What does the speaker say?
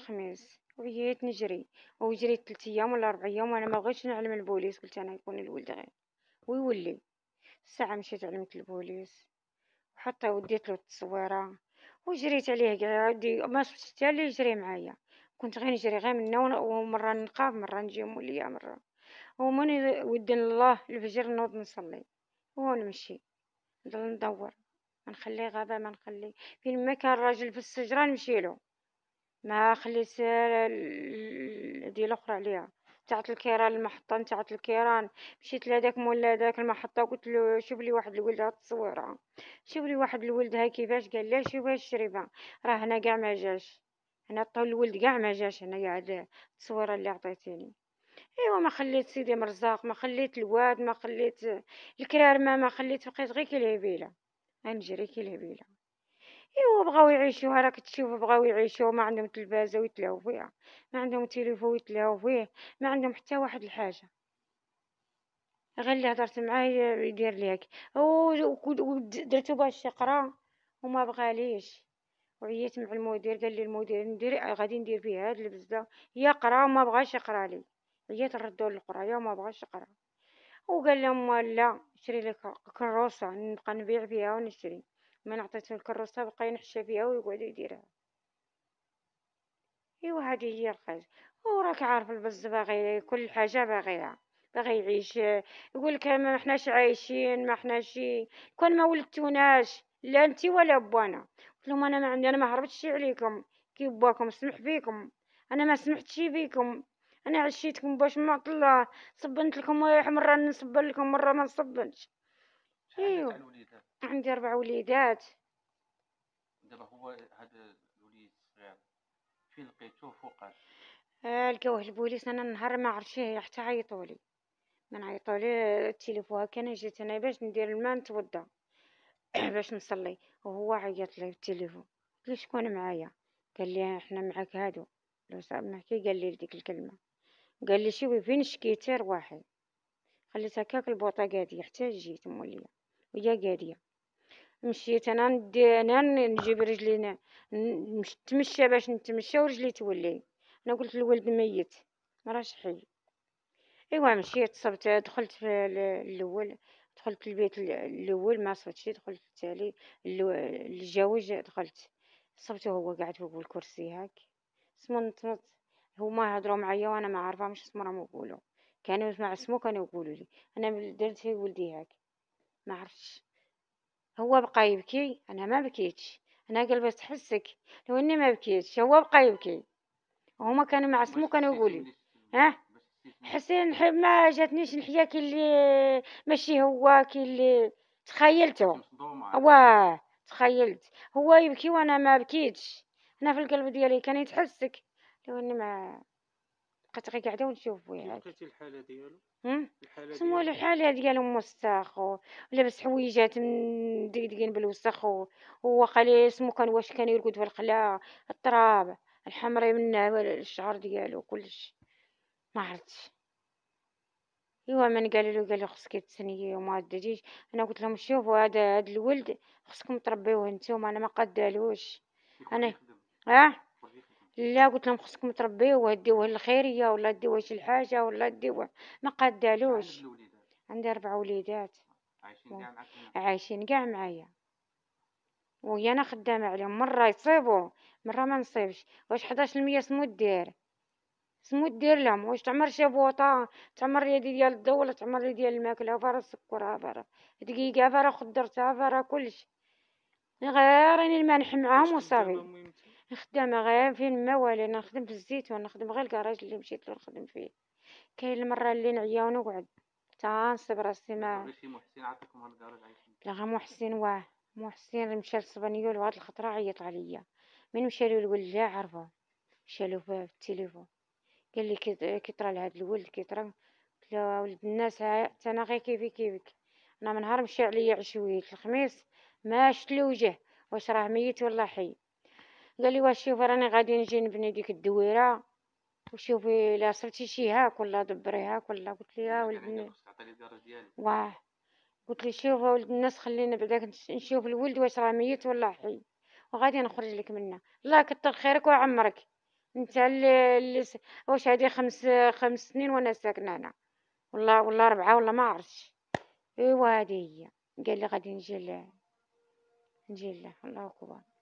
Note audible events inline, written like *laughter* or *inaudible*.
الخميس وعييت نجري وجريت ثلاث ايام ولا اربع ايام وانا ما بغيتش نعلم البوليس قلت انا يكون الولد غير ويولي الساعه مشيت علمت البوليس وحتى وديت له التصويره وجريت عليه كاع ما شفتش حتى اللي يجري معايا كنت غير نجري غير هنا ومره نقاب مره نجي موليه مره ومن ودن الله الفجر نوض نصلي ونمشي نضل ندور ما نخلي غابه ما نخلي فين ما كان راجل في السجرة نمشي له ما خليت دي الاخرى عليها تاعت الكيران المحطه تاعت الكيران مشيت لهداك مول هذاك المحطه قلت له شوف لي واحد الولد هاد التصويره شوف لي واحد الولد ها كيفاش قال لي شوف الشريبه راه هنا كاع ما جاش هنا طول الولد كاع ما جاش هنايا على التصويره اللي عطيتيني ايوا ما خليت سيدي مرزاق ما خليت الواد ما خليت الكرارمه ما خليت بقيت غير كي الهبيله نجري كي الهبيله ايوا بغاو يعيشوا راك تشوف بغاو يعيشوا ما عندهم تلفازه ويتلاو فيها ما عندهم تليفون ويتلاو فيه ما عندهم حتى واحد الحاجه غير اللي هضرت معاه يدير ليك ودرتو باش يقرا وما بغاليش وعييت مع المدير قال لي المدير ندير غادي ندير فيه هاد البزده يقرا وما بغاش يقرا لي عييت نردو للقرايه وما بغاش يقرا وقال لهم لا شري لك كروسه نبقى نبيع فيها ونشري ما نعطيته الكروسة بقى ينحشى فيها ويقعد يديرها ايوا هذه هي الحاجه وراك عارف البز باغي كل حاجه باغيها باغي يعيش يقول لك ما حناش عايشين ما حناش كون ما ولدتوناش لا انت ولا بوانا قلت لهم انا ما عندي انا ما هربتش عليكم كي باكم سمح فيكم انا ما سمحتش فيكم انا عشيتكم باش ما الله صبنت لكم مره نصب لكم مره ما نصبنش ايوا عندي أربع وليدات دابا هو هاد الوليد الصغير فين لقيتوه فوقاش آه لقاوه البوليس انا النهار ما عرفتش حتى عيطولي من لي التليفون كان جيت انا باش ندير الماء نتوضى *coughs* باش نصلي وهو عيط لي التليفون قلت شكون معايا قال لي حنا معاك هادو لو صاب نحكي قال لي ديك الكلمه قال لي شوي فين شكيتي رواحي خليت هكاك البوطه قاديه حتى جيت موليه وهي قاديه مشيت انا ندي انا نجيب رجلي نتمشى باش نتمشى ورجلي تولي انا قلت للولد ميت مراش حي ايوا مشيت صبت دخلت في الاول دخلت البيت الاول ما صبتش دخلت التالي الجوج دخلت صبت هو قاعد فوق الكرسي هاك سمنت نط هما يهضروا معايا وانا ما عارفه مش اسم راهم يقولوا كانوا يسمعوا اسمو كانوا يقولوا لي انا درت في ولدي هاك ما عرفتش هو بقى يبكي انا ما بكيتش انا قلبي تحسك لو اني ما بكيتش هو بقى يبكي وهما كانوا معصمو كانوا يقولوا ها حسين ما جاتنيش نحيا كي اللي ماشي هو كي اللي تخيلته واه تخيلت هو يبكي وانا ما بكيتش انا في القلب ديالي كان يتحسك لو اني ما بقيت غير قاعده ونشوف يعني لقيتي الحاله ديالو الحاله سمو ديالو الحاله ديالو موسخ ولابس حويجات مدقدقين بالوسخ وواقع لي إيه سمو كان واش كان يرقد في الخلا التراب الحمري من الشعر ديالو كلشي ما عرفتش ايوا من قال له له خصك تسنيي وما تديش انا قلت لهم شوفوا هذا هذا الولد خصكم تربيوه نتوما انا ما قدالوش انا اه لا قلت لهم خصكم تربيوه ديوه للخيريه ولا ديوه شي حاجه ولا ديوه ما قادالوش عندي اربع وليدات عايشين كاع معايا وهي انا خدامه عليهم مره يصيبوا مره ما نصيبش واش 11% سمو دير سمو دير لهم واش تعمر شي بوطه تعمر لي ديال الضو ولا تعمر لي ديال الماكله فرا السكر فرا دقيقه فرا خضرتها فرا كلشي غير راني المانح معاهم وصافي نخدم غير فين ما والي انا نخدم في الزيتون نخدم غير الكراج اللي مشيتلو نخدم فيه كاين المرة اللي نعيا ونقعد تا نصب راسي ما محسن لا غا محسن واه محسن مشى لسبانيول وهاد الخطرة عيط عليا من مشى له الولا عرفو مشى له في التليفون قال لي كي طرا لهاد الولد كي طرا قلت له ولد الناس انا غير كيفي كيفك انا من نهار مشى عليا عشويت الخميس ما شفت وجه واش راه ميت ولا حي قال لي واش شوف راني غادي نجي نبني ديك الدويره وشوفي الا صرتي شي هاك ولا دبري هاك ولا قلت لي يا ولد الناس واه قلت لي شوف ولد الناس خلينا بعدا نشوف الولد واش راه ميت ولا حي وغادي نخرج لك منه الله كتر خيرك وعمرك انت اللي واش هادي خمس خمس سنين وانا ساكنه هنا والله والله ربعه ولا ما عرفتش ايوا هادي هي قال لي غادي نجي لها نجي له الله اكبر